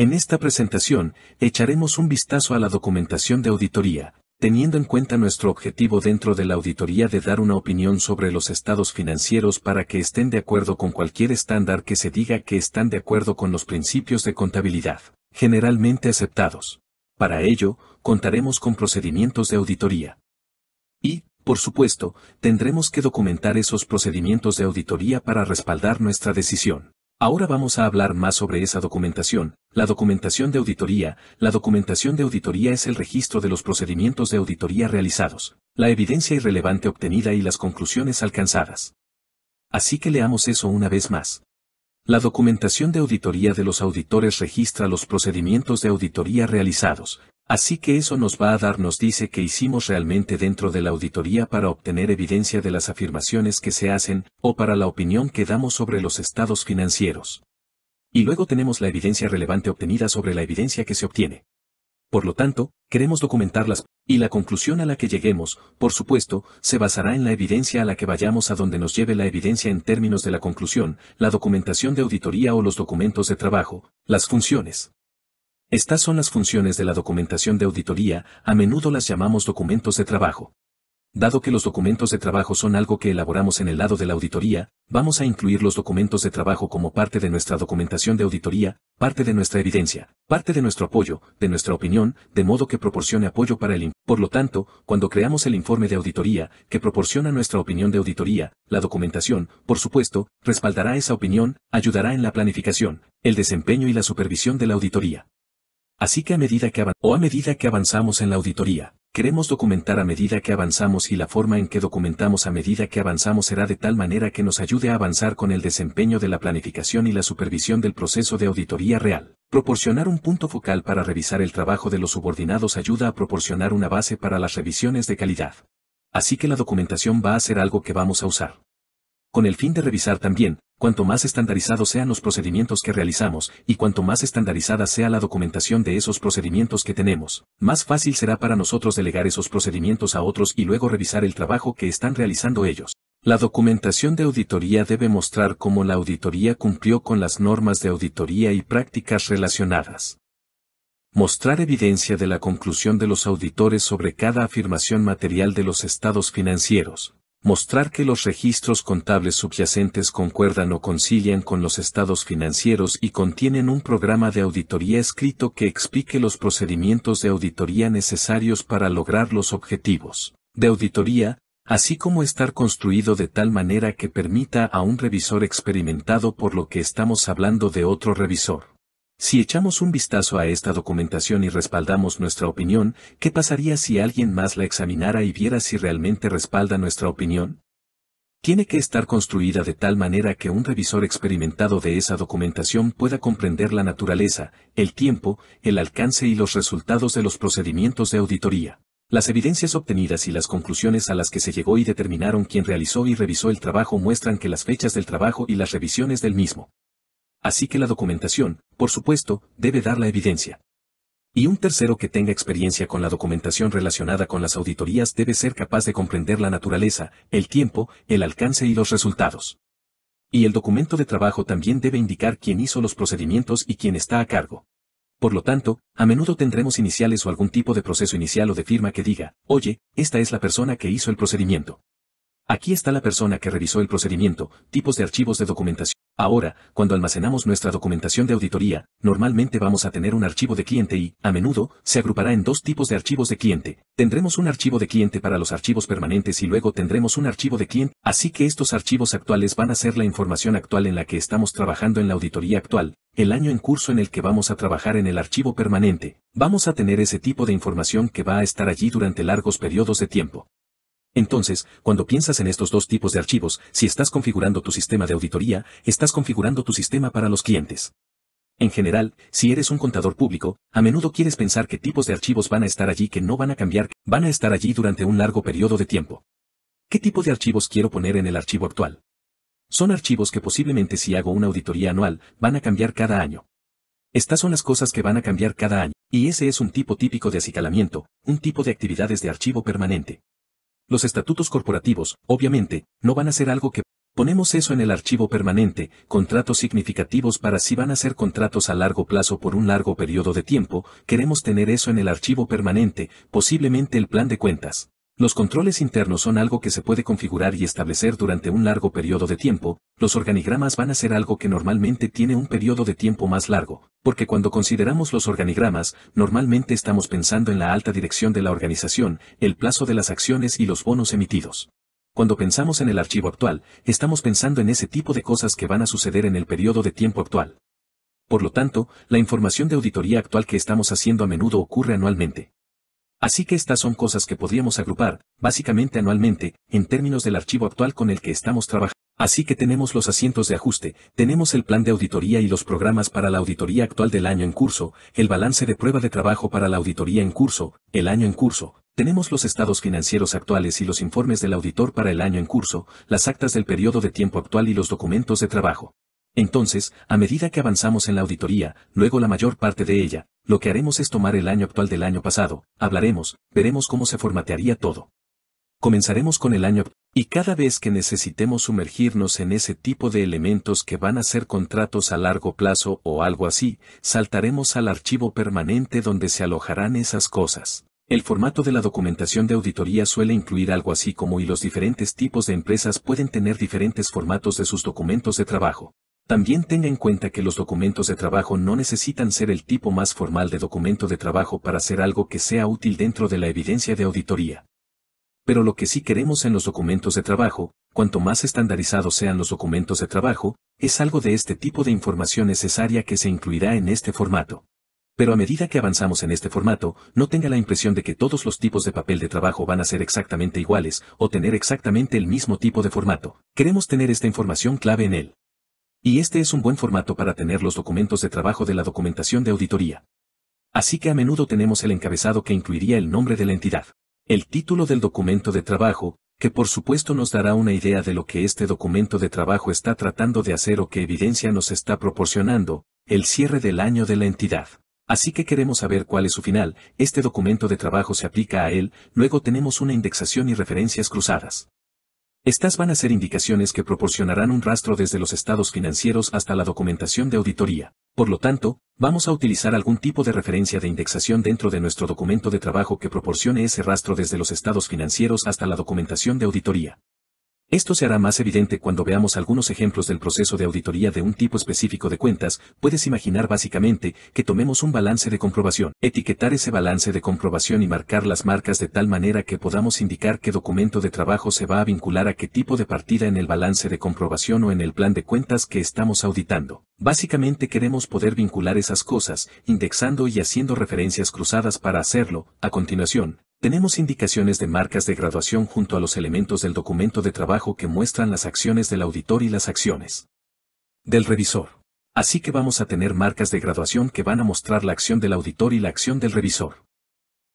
En esta presentación, echaremos un vistazo a la documentación de auditoría, teniendo en cuenta nuestro objetivo dentro de la auditoría de dar una opinión sobre los estados financieros para que estén de acuerdo con cualquier estándar que se diga que están de acuerdo con los principios de contabilidad, generalmente aceptados. Para ello, contaremos con procedimientos de auditoría. Y, por supuesto, tendremos que documentar esos procedimientos de auditoría para respaldar nuestra decisión. Ahora vamos a hablar más sobre esa documentación, la documentación de auditoría. La documentación de auditoría es el registro de los procedimientos de auditoría realizados, la evidencia irrelevante obtenida y las conclusiones alcanzadas. Así que leamos eso una vez más. La documentación de auditoría de los auditores registra los procedimientos de auditoría realizados, así que eso nos va a dar nos dice que hicimos realmente dentro de la auditoría para obtener evidencia de las afirmaciones que se hacen, o para la opinión que damos sobre los estados financieros. Y luego tenemos la evidencia relevante obtenida sobre la evidencia que se obtiene. Por lo tanto, queremos documentar las y la conclusión a la que lleguemos, por supuesto, se basará en la evidencia a la que vayamos a donde nos lleve la evidencia en términos de la conclusión, la documentación de auditoría o los documentos de trabajo, las funciones. Estas son las funciones de la documentación de auditoría, a menudo las llamamos documentos de trabajo. Dado que los documentos de trabajo son algo que elaboramos en el lado de la auditoría, vamos a incluir los documentos de trabajo como parte de nuestra documentación de auditoría, parte de nuestra evidencia, parte de nuestro apoyo, de nuestra opinión, de modo que proporcione apoyo para el Por lo tanto, cuando creamos el informe de auditoría, que proporciona nuestra opinión de auditoría, la documentación, por supuesto, respaldará esa opinión, ayudará en la planificación, el desempeño y la supervisión de la auditoría. Así que a medida que, o a medida que avanzamos en la auditoría, Queremos documentar a medida que avanzamos y la forma en que documentamos a medida que avanzamos será de tal manera que nos ayude a avanzar con el desempeño de la planificación y la supervisión del proceso de auditoría real. Proporcionar un punto focal para revisar el trabajo de los subordinados ayuda a proporcionar una base para las revisiones de calidad. Así que la documentación va a ser algo que vamos a usar. Con el fin de revisar también, cuanto más estandarizados sean los procedimientos que realizamos, y cuanto más estandarizada sea la documentación de esos procedimientos que tenemos, más fácil será para nosotros delegar esos procedimientos a otros y luego revisar el trabajo que están realizando ellos. La documentación de auditoría debe mostrar cómo la auditoría cumplió con las normas de auditoría y prácticas relacionadas. Mostrar evidencia de la conclusión de los auditores sobre cada afirmación material de los estados financieros mostrar que los registros contables subyacentes concuerdan o concilian con los estados financieros y contienen un programa de auditoría escrito que explique los procedimientos de auditoría necesarios para lograr los objetivos de auditoría, así como estar construido de tal manera que permita a un revisor experimentado por lo que estamos hablando de otro revisor si echamos un vistazo a esta documentación y respaldamos nuestra opinión, ¿qué pasaría si alguien más la examinara y viera si realmente respalda nuestra opinión? Tiene que estar construida de tal manera que un revisor experimentado de esa documentación pueda comprender la naturaleza, el tiempo, el alcance y los resultados de los procedimientos de auditoría las evidencias obtenidas y las conclusiones a las que se llegó y determinaron quién realizó y revisó el trabajo muestran que las fechas del trabajo y las revisiones del mismo Así que la documentación, por supuesto, debe dar la evidencia. Y un tercero que tenga experiencia con la documentación relacionada con las auditorías debe ser capaz de comprender la naturaleza, el tiempo, el alcance y los resultados. Y el documento de trabajo también debe indicar quién hizo los procedimientos y quién está a cargo. Por lo tanto, a menudo tendremos iniciales o algún tipo de proceso inicial o de firma que diga, oye, esta es la persona que hizo el procedimiento. Aquí está la persona que revisó el procedimiento, tipos de archivos de documentación. Ahora, cuando almacenamos nuestra documentación de auditoría, normalmente vamos a tener un archivo de cliente y, a menudo, se agrupará en dos tipos de archivos de cliente. Tendremos un archivo de cliente para los archivos permanentes y luego tendremos un archivo de cliente, así que estos archivos actuales van a ser la información actual en la que estamos trabajando en la auditoría actual, el año en curso en el que vamos a trabajar en el archivo permanente. Vamos a tener ese tipo de información que va a estar allí durante largos periodos de tiempo. Entonces, cuando piensas en estos dos tipos de archivos, si estás configurando tu sistema de auditoría, estás configurando tu sistema para los clientes. En general, si eres un contador público, a menudo quieres pensar qué tipos de archivos van a estar allí que no van a cambiar, van a estar allí durante un largo periodo de tiempo. ¿Qué tipo de archivos quiero poner en el archivo actual? Son archivos que posiblemente si hago una auditoría anual, van a cambiar cada año. Estas son las cosas que van a cambiar cada año, y ese es un tipo típico de acicalamiento, un tipo de actividades de archivo permanente. Los estatutos corporativos, obviamente, no van a ser algo que... Ponemos eso en el archivo permanente, contratos significativos para si van a ser contratos a largo plazo por un largo periodo de tiempo, queremos tener eso en el archivo permanente, posiblemente el plan de cuentas. Los controles internos son algo que se puede configurar y establecer durante un largo periodo de tiempo, los organigramas van a ser algo que normalmente tiene un periodo de tiempo más largo, porque cuando consideramos los organigramas, normalmente estamos pensando en la alta dirección de la organización, el plazo de las acciones y los bonos emitidos. Cuando pensamos en el archivo actual, estamos pensando en ese tipo de cosas que van a suceder en el periodo de tiempo actual. Por lo tanto, la información de auditoría actual que estamos haciendo a menudo ocurre anualmente. Así que estas son cosas que podríamos agrupar, básicamente anualmente, en términos del archivo actual con el que estamos trabajando. Así que tenemos los asientos de ajuste, tenemos el plan de auditoría y los programas para la auditoría actual del año en curso, el balance de prueba de trabajo para la auditoría en curso, el año en curso, tenemos los estados financieros actuales y los informes del auditor para el año en curso, las actas del periodo de tiempo actual y los documentos de trabajo. Entonces, a medida que avanzamos en la auditoría, luego la mayor parte de ella, lo que haremos es tomar el año actual del año pasado, hablaremos, veremos cómo se formatearía todo. Comenzaremos con el año y cada vez que necesitemos sumergirnos en ese tipo de elementos que van a ser contratos a largo plazo o algo así, saltaremos al archivo permanente donde se alojarán esas cosas. El formato de la documentación de auditoría suele incluir algo así como y los diferentes tipos de empresas pueden tener diferentes formatos de sus documentos de trabajo. También tenga en cuenta que los documentos de trabajo no necesitan ser el tipo más formal de documento de trabajo para ser algo que sea útil dentro de la evidencia de auditoría. Pero lo que sí queremos en los documentos de trabajo, cuanto más estandarizados sean los documentos de trabajo, es algo de este tipo de información necesaria que se incluirá en este formato. Pero a medida que avanzamos en este formato, no tenga la impresión de que todos los tipos de papel de trabajo van a ser exactamente iguales o tener exactamente el mismo tipo de formato. Queremos tener esta información clave en él. Y este es un buen formato para tener los documentos de trabajo de la documentación de auditoría. Así que a menudo tenemos el encabezado que incluiría el nombre de la entidad, el título del documento de trabajo, que por supuesto nos dará una idea de lo que este documento de trabajo está tratando de hacer o qué evidencia nos está proporcionando, el cierre del año de la entidad. Así que queremos saber cuál es su final, este documento de trabajo se aplica a él, luego tenemos una indexación y referencias cruzadas. Estas van a ser indicaciones que proporcionarán un rastro desde los estados financieros hasta la documentación de auditoría. Por lo tanto, vamos a utilizar algún tipo de referencia de indexación dentro de nuestro documento de trabajo que proporcione ese rastro desde los estados financieros hasta la documentación de auditoría. Esto se hará más evidente cuando veamos algunos ejemplos del proceso de auditoría de un tipo específico de cuentas, puedes imaginar básicamente que tomemos un balance de comprobación, etiquetar ese balance de comprobación y marcar las marcas de tal manera que podamos indicar qué documento de trabajo se va a vincular a qué tipo de partida en el balance de comprobación o en el plan de cuentas que estamos auditando. Básicamente queremos poder vincular esas cosas, indexando y haciendo referencias cruzadas para hacerlo, a continuación, tenemos indicaciones de marcas de graduación junto a los elementos del documento de trabajo que muestran las acciones del auditor y las acciones del revisor. Así que vamos a tener marcas de graduación que van a mostrar la acción del auditor y la acción del revisor.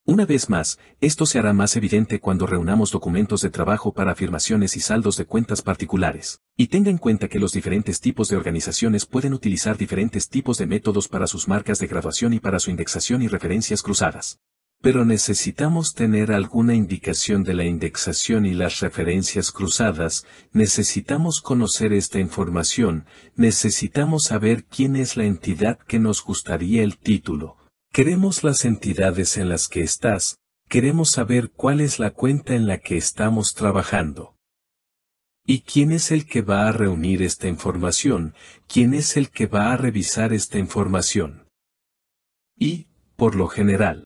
Una vez más, esto se hará más evidente cuando reunamos documentos de trabajo para afirmaciones y saldos de cuentas particulares. Y tenga en cuenta que los diferentes tipos de organizaciones pueden utilizar diferentes tipos de métodos para sus marcas de graduación y para su indexación y referencias cruzadas pero necesitamos tener alguna indicación de la indexación y las referencias cruzadas, necesitamos conocer esta información, necesitamos saber quién es la entidad que nos gustaría el título. Queremos las entidades en las que estás, queremos saber cuál es la cuenta en la que estamos trabajando. ¿Y quién es el que va a reunir esta información? ¿Quién es el que va a revisar esta información? Y, por lo general,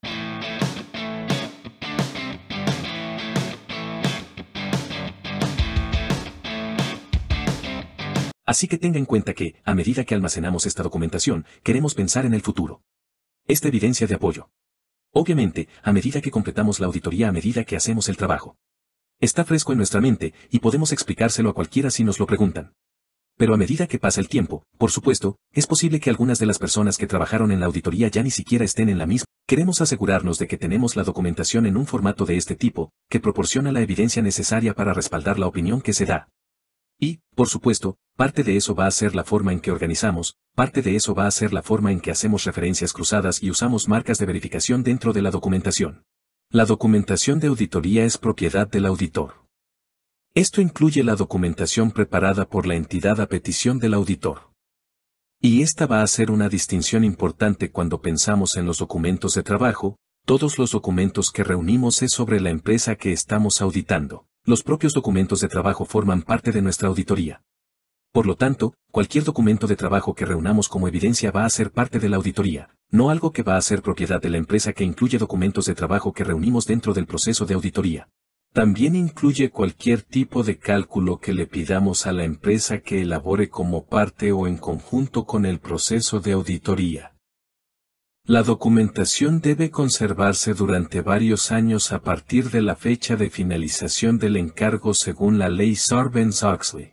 Así que tenga en cuenta que, a medida que almacenamos esta documentación, queremos pensar en el futuro. Esta evidencia de apoyo. Obviamente, a medida que completamos la auditoría, a medida que hacemos el trabajo. Está fresco en nuestra mente, y podemos explicárselo a cualquiera si nos lo preguntan. Pero a medida que pasa el tiempo, por supuesto, es posible que algunas de las personas que trabajaron en la auditoría ya ni siquiera estén en la misma. Queremos asegurarnos de que tenemos la documentación en un formato de este tipo, que proporciona la evidencia necesaria para respaldar la opinión que se da. Y, por supuesto, parte de eso va a ser la forma en que organizamos, parte de eso va a ser la forma en que hacemos referencias cruzadas y usamos marcas de verificación dentro de la documentación. La documentación de auditoría es propiedad del auditor. Esto incluye la documentación preparada por la entidad a petición del auditor. Y esta va a ser una distinción importante cuando pensamos en los documentos de trabajo, todos los documentos que reunimos es sobre la empresa que estamos auditando los propios documentos de trabajo forman parte de nuestra auditoría. Por lo tanto, cualquier documento de trabajo que reunamos como evidencia va a ser parte de la auditoría, no algo que va a ser propiedad de la empresa que incluye documentos de trabajo que reunimos dentro del proceso de auditoría. También incluye cualquier tipo de cálculo que le pidamos a la empresa que elabore como parte o en conjunto con el proceso de auditoría. La documentación debe conservarse durante varios años a partir de la fecha de finalización del encargo según la ley sorbens oxley